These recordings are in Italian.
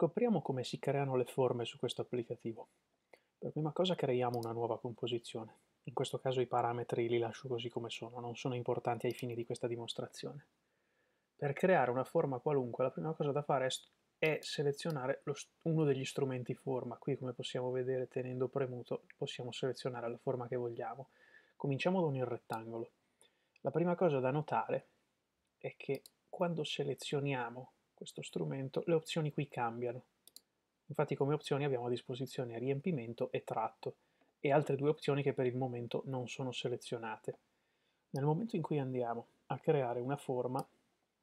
Scopriamo come si creano le forme su questo applicativo. Per prima cosa creiamo una nuova composizione. In questo caso i parametri li lascio così come sono, non sono importanti ai fini di questa dimostrazione. Per creare una forma qualunque la prima cosa da fare è selezionare uno degli strumenti forma. Qui come possiamo vedere tenendo premuto possiamo selezionare la forma che vogliamo. Cominciamo con il rettangolo. La prima cosa da notare è che quando selezioniamo questo strumento, le opzioni qui cambiano. Infatti come opzioni abbiamo a disposizione riempimento e tratto e altre due opzioni che per il momento non sono selezionate. Nel momento in cui andiamo a creare una forma,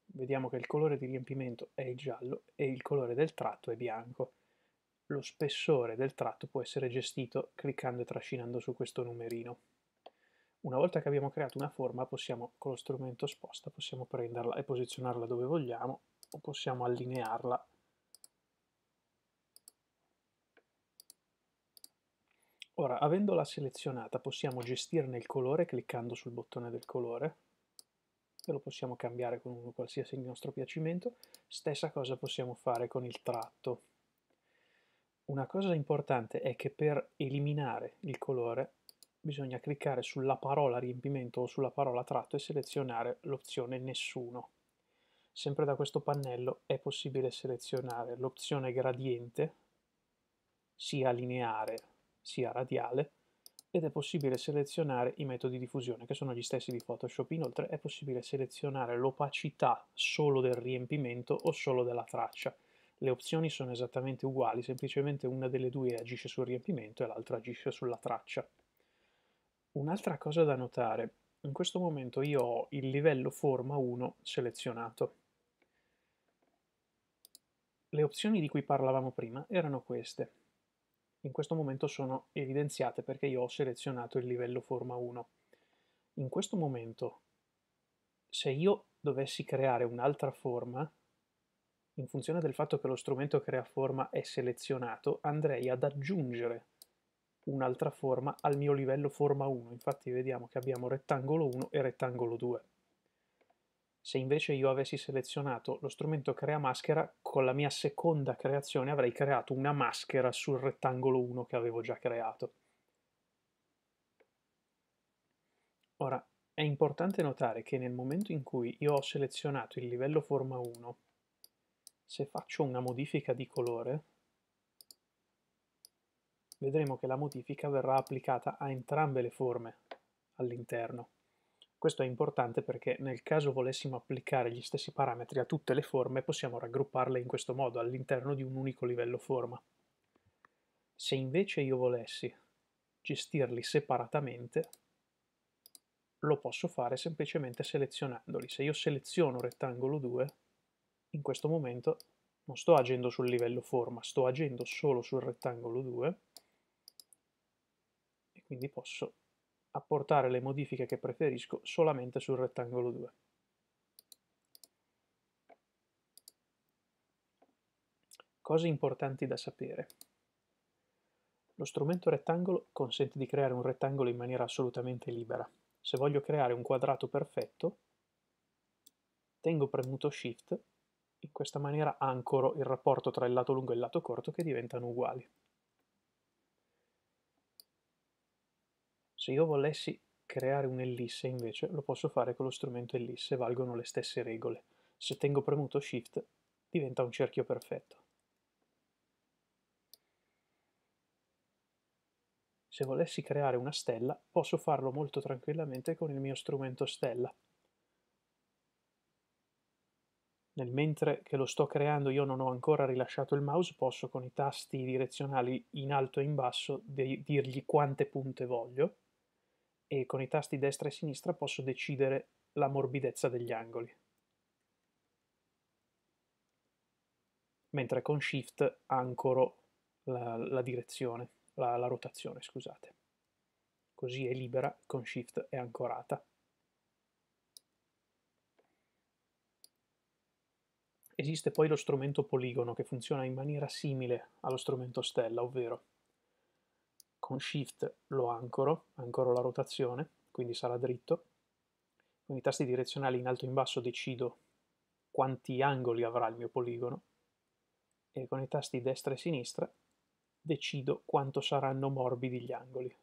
vediamo che il colore di riempimento è il giallo e il colore del tratto è bianco. Lo spessore del tratto può essere gestito cliccando e trascinando su questo numerino. Una volta che abbiamo creato una forma, possiamo, con lo strumento sposta, possiamo prenderla e posizionarla dove vogliamo o possiamo allinearla Ora, avendola selezionata, possiamo gestirne il colore cliccando sul bottone del colore, e lo possiamo cambiare con qualsiasi nostro piacimento. Stessa cosa possiamo fare con il tratto. Una cosa importante è che per eliminare il colore bisogna cliccare sulla parola riempimento o sulla parola tratto e selezionare l'opzione nessuno. Sempre da questo pannello è possibile selezionare l'opzione gradiente, sia lineare sia radiale, ed è possibile selezionare i metodi di fusione, che sono gli stessi di Photoshop. Inoltre è possibile selezionare l'opacità solo del riempimento o solo della traccia. Le opzioni sono esattamente uguali, semplicemente una delle due agisce sul riempimento e l'altra agisce sulla traccia. Un'altra cosa da notare, in questo momento io ho il livello forma 1 selezionato. Le opzioni di cui parlavamo prima erano queste. In questo momento sono evidenziate perché io ho selezionato il livello forma 1. In questo momento, se io dovessi creare un'altra forma, in funzione del fatto che lo strumento crea forma è selezionato, andrei ad aggiungere un'altra forma al mio livello forma 1. Infatti vediamo che abbiamo rettangolo 1 e rettangolo 2. Se invece io avessi selezionato lo strumento crea maschera, con la mia seconda creazione avrei creato una maschera sul rettangolo 1 che avevo già creato. Ora, è importante notare che nel momento in cui io ho selezionato il livello forma 1, se faccio una modifica di colore, vedremo che la modifica verrà applicata a entrambe le forme all'interno. Questo è importante perché nel caso volessimo applicare gli stessi parametri a tutte le forme possiamo raggrupparle in questo modo all'interno di un unico livello forma. Se invece io volessi gestirli separatamente lo posso fare semplicemente selezionandoli. Se io seleziono rettangolo 2 in questo momento non sto agendo sul livello forma, sto agendo solo sul rettangolo 2 e quindi posso apportare le modifiche che preferisco solamente sul rettangolo 2. Cose importanti da sapere. Lo strumento rettangolo consente di creare un rettangolo in maniera assolutamente libera. Se voglio creare un quadrato perfetto, tengo premuto Shift, in questa maniera ancoro il rapporto tra il lato lungo e il lato corto che diventano uguali. Se io volessi creare un'ellisse invece lo posso fare con lo strumento ellisse, valgono le stesse regole. Se tengo premuto Shift diventa un cerchio perfetto. Se volessi creare una stella posso farlo molto tranquillamente con il mio strumento stella. Nel mentre che lo sto creando io non ho ancora rilasciato il mouse, posso con i tasti direzionali in alto e in basso dirgli quante punte voglio e con i tasti destra e sinistra posso decidere la morbidezza degli angoli. Mentre con Shift ancoro la, la direzione, la, la rotazione, scusate. Così è libera, con Shift è ancorata. Esiste poi lo strumento poligono che funziona in maniera simile allo strumento stella, ovvero con Shift lo ancoro, ancoro la rotazione, quindi sarà dritto. Con i tasti direzionali in alto e in basso decido quanti angoli avrà il mio poligono e con i tasti destra e sinistra decido quanto saranno morbidi gli angoli.